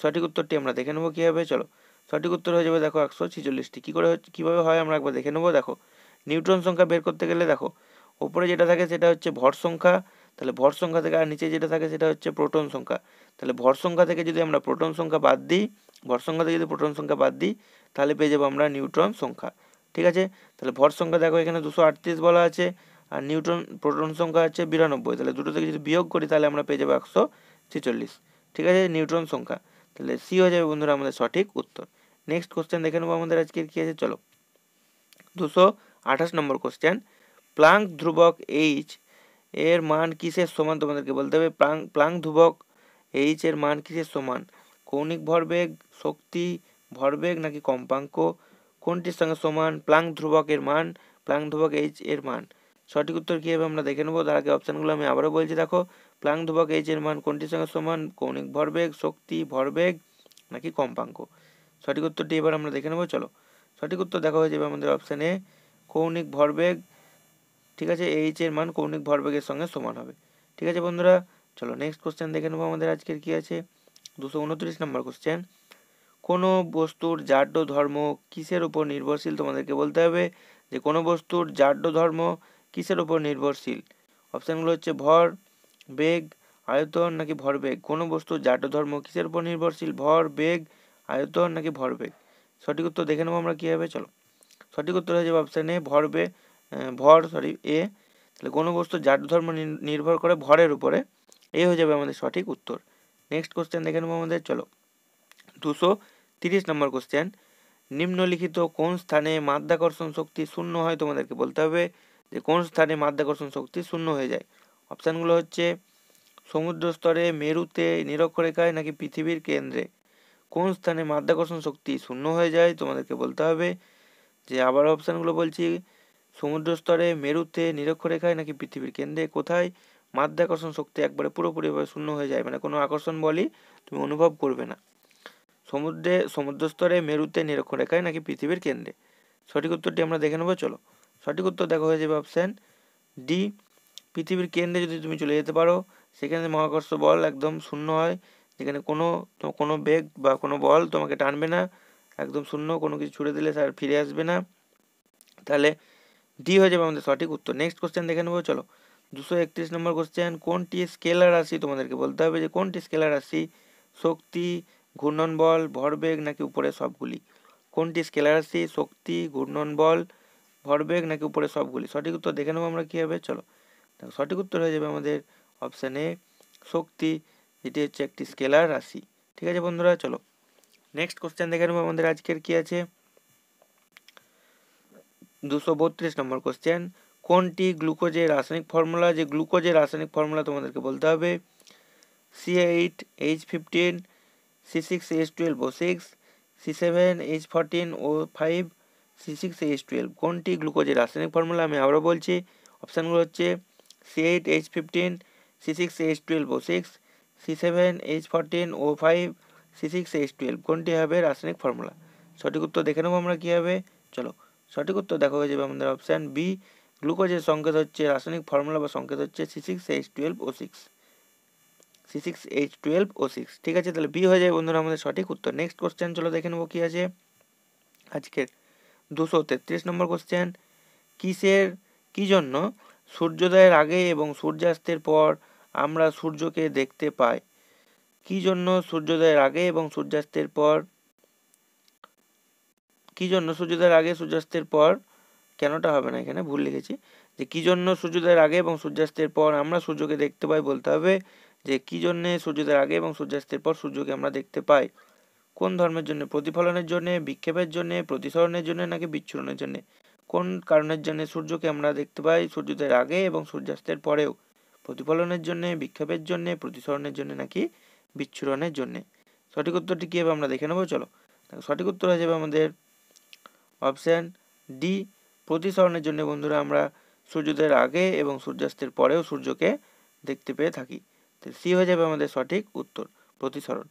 সঠিক উত্তরটি আমরা দেখে নেবো কীভাবে চলো সঠিক উত্তর হয়ে যাবে দেখো একশো ছেচল্লিশটি কী করে কীভাবে হয় আমরা একবার দেখে নেবো দেখো নিউট্রন সংখ্যা বের করতে গেলে দেখো ওপরে যেটা থাকে সেটা হচ্ছে ভর সংখ্যা তাহলে ভর সংখ্যা থেকে আর নিচে যেটা থাকে সেটা হচ্ছে প্রোটন সংখ্যা তাহলে ভর সংখ্যা থেকে যদি আমরা প্রোটন সংখ্যা বাদ দিই ভর সংখ্যা থেকে যদি প্রোটন সংখ্যা বাদ দিই তাহলে পেয়ে যাবো আমরা নিউট্রন সংখ্যা ঠিক আছে তাহলে ভর সংখ্যা দেখো এখানে দুশো আটত্রিশ বলা আছে আর নিউট্রন প্রোটন সংখ্যা হচ্ছে বিরানব্বই তাহলে দুটো থেকে যদি বিয়োগ করি তাহলে আমরা পেয়ে যাবো একশো ছেচল্লিশ ঠিক আছে নিউট্রন সংখ্যা তাহলে সি হয়ে যাবে বন্ধুরা আমাদের সঠিক উত্তর নেক্সট কোশ্চেন দেখে নেবো আমাদের আজকের কী আছে চলো দুশো আঠাশ নম্বর কোশ্চেন প্লাঙ্ক ধ্রুবক এইচ এর মান কিসের সমান তোমাদেরকে বলতে হবে প্লাঙ্ক প্লাঙ্ক ধ্রুবক এইচ এর মান কিসের সমান কৌণিক ভরবেগ শক্তি ভরবেগ নাকি কম্পাঙ্ক কোনটির সঙ্গে সমান প্লাঙ্ক ধ্রুবকের মান প্লাঙ্ক ধ্রুবক এইচ এর মান সঠিক উত্তর কী হবে আমরা দেখে নেবো তার আগে অপশানগুলো আমি আবারও বলছি দেখো প্লাং ধুবক এইচ এর মান কোনটির সঙ্গে সমান কৌণিক ভরবেগ শক্তি ভরবেগ নাকি কম্পাঙ্ক সঠিক উত্তরটি এবার আমরা দেখে নেবো চলো সঠিক উত্তর দেখা হয়ে যাবে আমাদের অপশানে কৌণিক ভরবেগ ঠিক আছে এইচ এর মান কৌণিক ভরবেগের সঙ্গে সমান হবে ঠিক আছে বন্ধুরা চলো নেক্সট কোশ্চেন দেখে নেবো আমাদের আজকের কি আছে দুশো উনত্রিশ নম্বর কোশ্চেন কোনো বস্তুর জাড্য ধর্ম কিসের উপর নির্ভরশীল তোমাদেরকে বলতে হবে যে কোনো বস্তুর জাড্য ধর্ম কিসের ওপর নির্ভরশীল অপশানগুলো হচ্ছে ভর বেগ আয়তন নাকি ভরবেগ কোনো বস্তু জাট ধর্ম কিসের উপর নির্ভরশীল ভর বেগ আয়তন নাকি ভরবেগ সঠিক উত্তর দেখে নেবো আমরা কীভাবে চলো সঠিক উত্তর হয়ে যাবে অপশান এ ভরবে ভর সরি এ তাহলে কোনো বস্তু জাট ধর্ম নির্ভর করে ভরের উপরে এ হয়ে যাবে আমাদের সঠিক উত্তর নেক্সট কোশ্চেন দেখে নেবো আমাদের চলো দুশো তিরিশ নম্বর কোশ্চেন নিম্নলিখিত কোন স্থানে মাধ্যাকর্ষণ শক্তি শূন্য হয় তোমাদেরকে বলতে হবে যে কোন স্থানে মাধ্যাকর্ষণ শক্তি শূন্য হয়ে যায় অপশানগুলো হচ্ছে সমুদ্র স্তরে মেরুতে নিরক্ষরেখায় নাকি পৃথিবীর কেন্দ্রে কোন স্থানে মাধ্যাকর্ষণ শক্তি শূন্য হয়ে যায় তোমাদেরকে বলতে হবে যে আবার অপশানগুলো বলছি সমুদ্র স্তরে মেরুতে নিরক্ষরেখায় নাকি পৃথিবীর কেন্দ্রে কোথায় মাধ্যাকর্ষণ শক্তি একবারে পুরোপুরিভাবে শূন্য হয়ে যায় মানে কোনো আকর্ষণ বলি তুমি অনুভব করবে না সমুদ্রে সমুদ্র স্তরে মেরুতে নিরক্ষরেখায় নাকি পৃথিবীর কেন্দ্রে সঠিক উত্তরটি আমরা দেখে নেবো চলো সঠিক উত্তর দেখো হয়ে যাবে অপশান ডি পৃথিবীর কেন্দ্রে যদি তুমি চলে যেতে পারো সেখানে মহাকর্ষ বল একদম শূন্য হয় যেখানে কোনো কোনো বেগ বা কোনো বল তোমাকে টানবে না একদম শূন্য কোনো কিছু ছুড়ে দিলে স্যার ফিরে আসবে না তাহলে ডি হয়ে যাবে আমাদের সঠিক উত্তর নেক্সট কোশ্চেন দেখে নেবো চলো দুশো একত্রিশ নম্বর কোশ্চেন কোনটি স্কেলার রাশি তোমাদেরকে বলতে হবে যে কোনটি স্কেলার রাশি শক্তি ঘূর্ণন বল ভরবেগ নাকি উপরে সবগুলি কোনটি স্কেলার রাশি শক্তি ঘূর্ণন বল ভরবেগ নাকি উপরে সবগুলি সঠিক উত্তর দেখে নেবো আমরা কী হবে চলো দেখো সঠিক উত্তর হয়ে যাবে আমাদের অপশান এ শক্তি যেটি হচ্ছে একটি স্কেলার রাশি ঠিক আছে বন্ধুরা চলো নেক্সট কোশ্চেন দেখে নেবো আমাদের আজকের কী আছে দুশো বত্রিশ নম্বর কোশ্চেন কোনটি গ্লুকোজের রাসায়নিক ফর্মুলা যে গ্লুকোজের রাসায়নিক ফর্মুলা তোমাদেরকে বলতে হবে C eight H fifteen C six H twelve O six C seven H fourteen O five C six H twelve কোনটি গ্লুকোজের রাসায়নিক ফর্মুলা আমি আবারও বলছি অপশানগুলো হচ্ছে C eight H fifteen C six H twelve O six C seven H fourteen O five C six H twelve কোনটি হবে রাসায়নিক ফর্মুলা সঠিক উত্তর দেখে নেবো আমরা কী হবে চলো সঠিক উত্তর দেখা হয়ে যাবে আমাদের অপশান বি গ্লুকোজের সংকেত হচ্ছে রাসায়নিক ফর্মুলা বা সংকেত হচ্ছে C six H twelve O six C six H twelve O six ঠিক আছে তাহলে বি হয়ে যাবে বন্ধুরা আমাদের সঠিক উত্তর নেক্সট কোশ্চেন চলো দেখে নেবো কী আছে আজকের দুশো তেত্রিশ নম্বর কোশ্চেন কিসের কি জন্য সূর্যোদয়ের আগে এবং সূর্যাস্তের পর আমরা সূর্যকে দেখতে পাই কি জন্য সূর্যোদয়ের আগে এবং সূর্যাস্তের পর কি জন্য সূর্যোদয়ের আগে সূর্যাস্তের পর কেনটা হবে না এখানে ভুল লিখেছি যে কি জন্য সূর্যোদয়ের আগে এবং সূর্যাস্তের পর আমরা সূর্যকে দেখতে পাই বলতে হবে যে কি জন্যে সূর্যোদয়ের আগে এবং সূর্যাস্তের পর সূর্যকে আমরা দেখতে পাই কোন ধর্মের জন্য প্রতিফলনের জন্য বিক্ষেপের জন্য প্রতিসরণের জন্য নাকি বিচ্ছুরণের জন্য কোন কারণের জন্য সূর্যকে আমরা দেখতে পাই সূর্যোদয়ের আগে এবং সূর্যাস্তের পরেও প্রতিফলনের জন্য বিক্ষেপের জন্য প্রতিসরণের জন্য নাকি বিচ্ছুরণের জন্য সঠিক উত্তরটি কীভাবে হবে আমরা দেখে নেবো চলো সঠিক উত্তর হয়ে যাবে আমাদের অপশান ডি প্রতিসরণের জন্য বন্ধুরা আমরা সূর্যোদয়ের আগে এবং সূর্যাস্তের পরেও সূর্যকে দেখতে পেয়ে থাকি তো সি হয়ে যাবে আমাদের সঠিক উত্তর প্রতিসরণ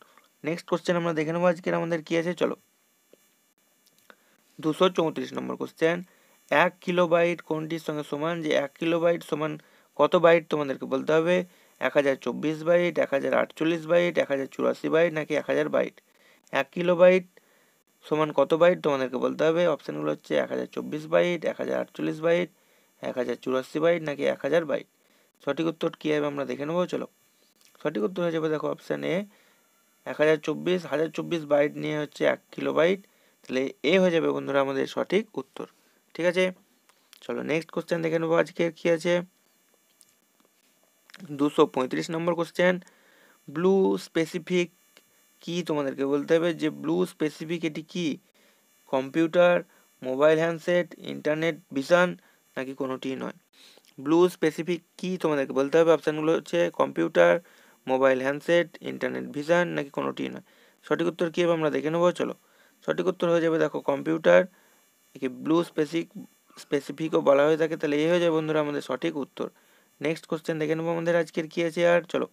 নেক্সট কোশ্চেন আমরা দেখে নেবো আজকের আমাদের কী আছে চলো দুশো চৌত্রিশ নম্বর কোশ্চেন এক কিলো বাইট কোনটির সঙ্গে সমান যে এক কিলো বাইট সমান কত বাইট তোমাদেরকে বলতে হবে এক হাজার চব্বিশ বাইট এক হাজার আটচল্লিশ বাইট এক হাজার চুরাশি বাইট নাকি এক হাজার বাইট এক কিলো বাইট সমান কত বাইট তোমাদেরকে বলতে হবে অপশানগুলো হচ্ছে এক হাজার চব্বিশ বাইট এক হাজার আটচল্লিশ বাইট এক হাজার চুরাশি বাইট নাকি এক হাজার বাইট সঠিক উত্তর কী হবে আমরা দেখে নেবো চলো সঠিক উত্তর হয়ে যাবে দেখো অপশান এ এক হাজার চব্বিশ হাজার চব্বিশ বাইট নিয়ে হচ্ছে এক কিলো বাইট তাহলে এ হয়ে যাবে বন্ধুরা আমাদের সঠিক উত্তর ঠিক আছে চলো নেক্সট কোশ্চেন দেখে নেবো আজকে কি আছে দুশো পঁয়ত্রিশ নম্বর কোশ্চেন ব্লু স্পেসিফিক কি তোমাদেরকে বলতে হবে যে ব্লু স্পেসিফিক এটি কি computer mobile handset internet vision নাকি কোনোটি নয় ব্লু স্পেসিফিক কি তোমাদেরকে বলতে হবে অপশানগুলো হচ্ছে computer mobile handset internet vision নাকি কোনোটি নয় সঠিক উত্তর কী হবে আমরা দেখে নেবো চলো সঠিক উত্তর হয়ে যাবে দেখো কম্পিউটার একে ব্লু স্পেসিক স্পেসিফিকও বলা হয়ে থাকে তাহলে এই হয়ে যায় বন্ধুরা আমাদের সঠিক উত্তর নেক্সট কোশ্চেন দেখে নেবো আমাদের আজকের কী আছে আর চলো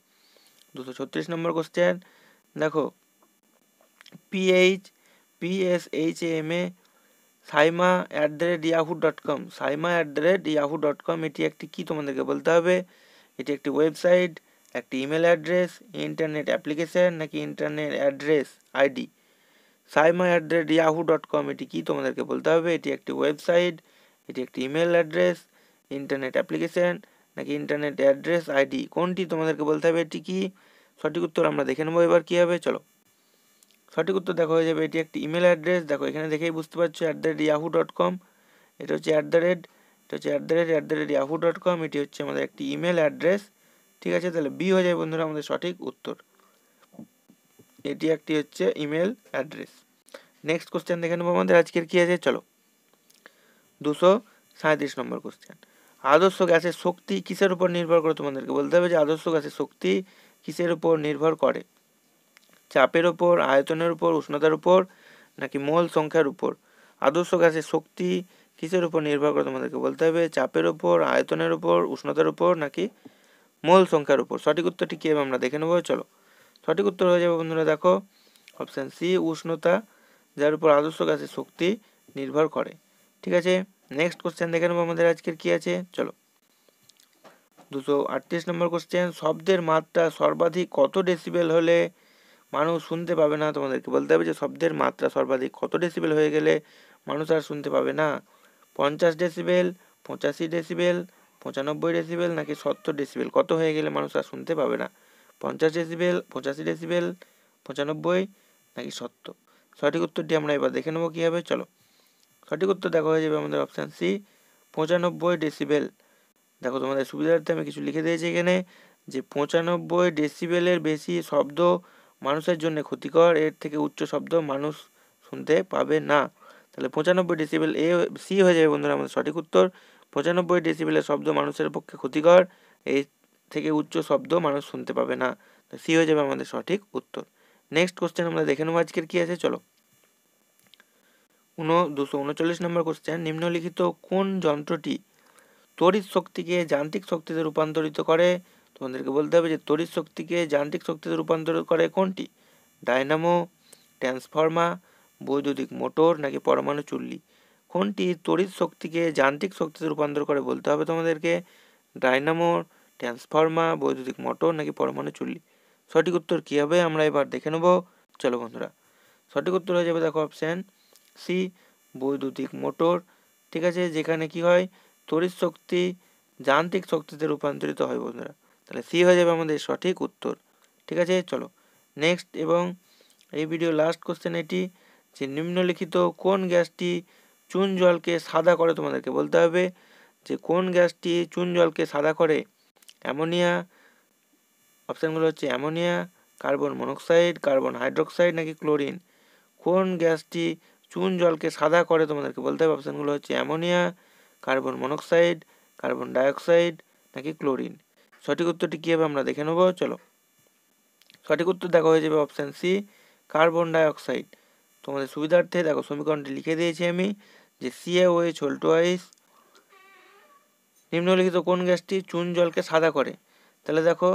দুশো ছত্রিশ নম্বর কোশ্চেন দেখো PH PSH M A Saima at the rate Yahoo dot com Saima at the rate Yahoo dot com এটি একটি কী তোমাদেরকে বলতে হবে এটি একটি ওয়েবসাইট একটি ইমেল অ্যাড্রেস ইন্টারনেট অ্যাপ্লিকেশান নাকি internet address ID Saima at the rate Yahoo dot com এটি কী তোমাদেরকে বলতে হবে এটি একটি ওয়েবসাইট এটি একটি ইমেল অ্যাড্রেস ইন্টারনেট অ্যাপ্লিকেশান নাকি ইন্টারনেট অ্যাড্রেস আইডি কোনটি তোমাদেরকে বলতে হবে এটি কি সঠিক উত্তর আমরা দেখে নেবো এবার কী হবে চলো সঠিক উত্তর দেখো হয়ে যাবে এটি একটি ইমেল অ্যাড্রেস দেখো এখানে দেখেই বুঝতে পারছো at the rate Yahoo dot com এটা হচ্ছে অ্যাট দ্য রেট এটা হচ্ছে at the rate at the rate Yahoo dot com এটি হচ্ছে আমাদের একটি ইমেল অ্যাড্রেস ঠিক আছে তাহলে বি হয়ে যায় বন্ধুরা আমাদের সঠিক উত্তর এটি একটি হচ্ছে ইমেল অ্যাড্রেস নেক্সট কোশ্চেন দেখে নেবো আমাদের আজকের কী আছে চলো দুশো সাঁত্রিশ নম্বর কোশ্চেন আদর্শ গ্যাসের শক্তি কিসের উপর নির্ভর করে তোমাদেরকে বলতে হবে যে আদর্শ গ্যাসের শক্তি কিসের উপর নির্ভর করে চাপের উপর আয়তনের উপর উষ্ণতার উপর নাকি মোল সংখ্যার উপর আদর্শ গ্যাসের শক্তি কিসের উপর নির্ভর করে তোমাদেরকে বলতে হবে চাপের উপর আয়তনের উপর উষ্ণতার উপর নাকি মূল সংখ্যার উপর সঠিক উত্তরটি কী হবে আমরা দেখে নেব চলো সঠিক উত্তর হয়ে যাবে বন্ধুরা দেখো অপশান সি উষ্ণতা যার উপর আদর্শ গাছের শক্তি নির্ভর করে ঠিক আছে নেক্সট কোশ্চেন দেখে নেবো আমাদের আজকের কী আছে চলো দুশো আটত্রিশ নম্বর কোশ্চেন শব্দের মাত্রা সর্বাধিক কত ডেসিবেল হলে মানুষ শুনতে পাবে না তোমাদেরকে বলতে হবে যে শব্দের মাত্রা সর্বাধিক কত ডেসিবেল হয়ে গেলে মানুষ আর শুনতে পাবে না পঞ্চাশ ডেসিবেল পঁচাশি ডেসিবেল পঁচানব্বই ডেসিবেল নাকি সত্তর ডেসিবেল কত হয়ে গেলে মানুষ আর শুনতে পাবে না পঞ্চাশ ডেসিবেল পঁচাশি ডেসিবেল পঁচানব্বই নাকি সত্তর সঠিক উত্তরটি আমরা এবার দেখে নেবো কীভাবে চলো সঠিক উত্তর দেখা হয়ে যাবে আমাদের অপশান সি পঁচানব্বই ডেসিবেল দেখো তোমাদের সুবিধার্থে আমি কিছু লিখে দিয়েছি এখানে যে পঁচানব্বই ডেসিবেলের বেশি শব্দ মানুষের জন্য ক্ষতিকর এর থেকে উচ্চ শব্দ মানুষ শুনতে পাবে না তাহলে পঁচানব্বই ডেসিবেল এ সি হয়ে যাবে বন্ধুরা আমাদের সঠিক উত্তর পঁচানব্বই ডেসিবেলের শব্দ মানুষের পক্ষে ক্ষতিকর এই থেকে উচ্চ শব্দ মানুষ শুনতে পাবে না সি হয়ে যাবে আমাদের সঠিক উত্তর নেক্সট কোশ্চেন আমরা দেখে নেবো আজকের কী আছে চলো উন দুশো উনচল্লিশ নম্বর কোশ্চেন নিম্নলিখিত কোন যন্ত্রটি তড়িৎ শক্তিকে যান্ত্রিক শক্তিতে রূপান্তরিত করে তোমাদেরকে বলতে হবে যে তড়িৎ শক্তিকে যান্ত্রিক শক্তিতে রূপান্তরিত করে কোনটি ডায়নামো ট্রান্সফর্মা বৈদ্যুতিক মোটর নাকি পরমাণু চুল্লি কোনটি তড়িৎ শক্তিকে যান্ত্রিক শক্তিতে রূপান্তর করে বলতে হবে তোমাদেরকে ডাইনামো ট্রান্সফর্মার বৈদ্যুতিক মোটর নাকি পরমাণু চুল্লি সঠিক উত্তর কী হবে আমরা এবার দেখে নেব চলো বন্ধুরা সঠিক উত্তর হয়ে যাবে দেখো অপশান সি বৈদ্যুতিক মোটর ঠিক আছে যেখানে কি হয় তড়িৎ শক্তি যান্ত্রিক শক্তিতে রূপান্তরিত হয় বন্ধুরা তাহলে সি হয়ে যাবে আমাদের সঠিক উত্তর ঠিক আছে চলো নেক্সট এবং এই ভিডিও লাস্ট কোশ্চেন এটি যে নিম্নলিখিত কোন গ্যাসটি চুন জলকে সাদা করে তোমাদেরকে বলতে হবে যে কোন গ্যাসটি চুন জলকে সাদা করে অ্যামোনিয়া অপশানগুলো হচ্ছে ammonia carbon monoxide carbon hydroxide নাকি ক্লোরিন কোন গ্যাসটি চুন জলকে সাদা করে তোমাদেরকে বলতে হবে অপশানগুলো হচ্ছে ammonia carbon monoxide carbon dioxide নাকি ক্লোরিন সঠিক উত্তরটি কী হবে আমরা দেখে নেব চলো সঠিক উত্তর দেখা হয়ে যাবে অপশান সি কার্বন ডাইঅক্সাইড তোমাদের সুবিধার্থে দেখো সমীকরণটি লিখে দিয়েছি আমি যে সিএওএইচ হোল্টোয়াইস নিম্নলিখিত কোন গ্যাসটি চুন জলকে সাদা করে তাহলে দেখো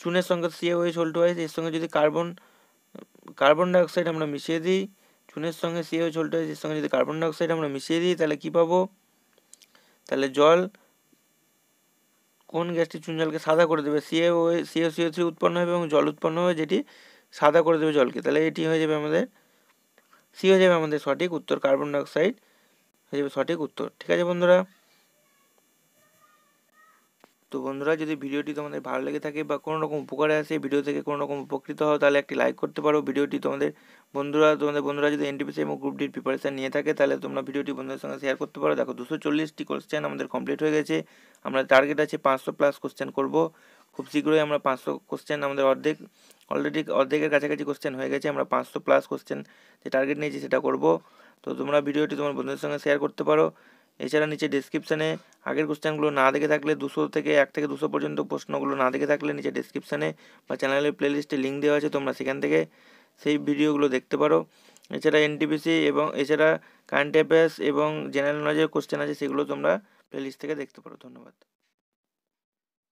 চুনের সঙ্গে সিএওএইচ হোল্টোয়াইস এর সঙ্গে যদি কার্বন কার্বন ডাইঅক্সাইড আমরা মিশিয়ে দিই চুনের সঙ্গে সিএওএইচ হোল্টোয়াইস এর সঙ্গে যদি কার্বন ডাইঅক্সাইড আমরা মিশিয়ে দিই তাহলে কী পাবো তাহলে জল কোন গ্যাসটি চুন জলকে সাদা করে দেবে সিএও সিও সিও থ্রি উৎপন্ন হবে এবং জল উৎপন্ন হবে যেটি সাদা করে দেবে জলকে তাহলে এটি হয়ে যাবে আমাদের সি হয়ে যাবে আমাদের সঠিক উত্তর কার্বন ডাইঅক্সাইড হয়ে যাবে সঠিক উত্তর ঠিক আছে বন্ধুরা তো বন্ধুরা যদি ভিডিওটি তোমাদের ভালো লেগে থাকে বা কোনো রকম উপকারে আসে ভিডিও থেকে কোনো রকম উপকৃত হও তাহলে একটি লাইক করতে পারো ভিডিওটি তোমাদের বন্ধুরা তোমাদের বন্ধুরা যদি এনটিপিসি এবং গ্রুপ ডির প্রিপারেশান নিয়ে থাকে তাহলে তোমরা ভিডিওটি বন্ধুদের সঙ্গে শেয়ার করতে পারো দেখো দুশো চল্লিশটি কোশ্চেন আমাদের কমপ্লিট হয়ে গেছে আমরা টার্গেট আছে পাঁচশো প্লাস কোশ্চেন করব খুব শীঘ্রই আমরা পাঁচশো কোশ্চেন আমাদের অর্ধেক অলরেডি অর্ধেকের কাছাকাছি কোশ্চেন হয়ে গেছে আমরা পাঁচশো প্লাস কোশ্চেন যে টার্গেট নিয়েছি সেটা করব তো তোমরা ভিডিওটি তোমার বন্ধুদের সঙ্গে শেয়ার করতে পারো এছাড়া নিচে ডিসক্রিপশানে আগের কোশ্চেনগুলো না দেখে থাকলে দুশো থেকে এক থেকে দুশো পর্যন্ত প্রশ্নগুলো না দেখে থাকলে নিচে ডিসক্রিপশানে বা চ্যানেলের প্লেলিস্টে লিঙ্ক দেওয়া আছে তোমরা সেখান থেকে সেই ভিডিওগুলো দেখতে পারো এছাড়া এনটিপিসি এবং এছাড়া কারেন্ট অ্যাফেয়ার্স এবং জেনারেল নলেজের কোশ্চেন আছে সেগুলো তোমরা প্লেলিস্ট থেকে দেখতে পারো ধন্যবাদ